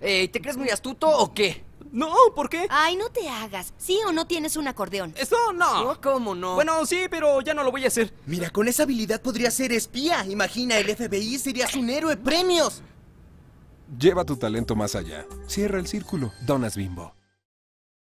Eh, ¿Te crees muy astuto o qué? No, ¿por qué? Ay, no te hagas. ¿Sí o no tienes un acordeón? Eso no. no. Oh, ¿Cómo no? Bueno, sí, pero ya no lo voy a hacer. Mira, con esa habilidad podría ser espía. Imagina, el FBI serías un héroe. ¡Premios! Lleva tu talento más allá. Cierra el círculo. Donas Bimbo.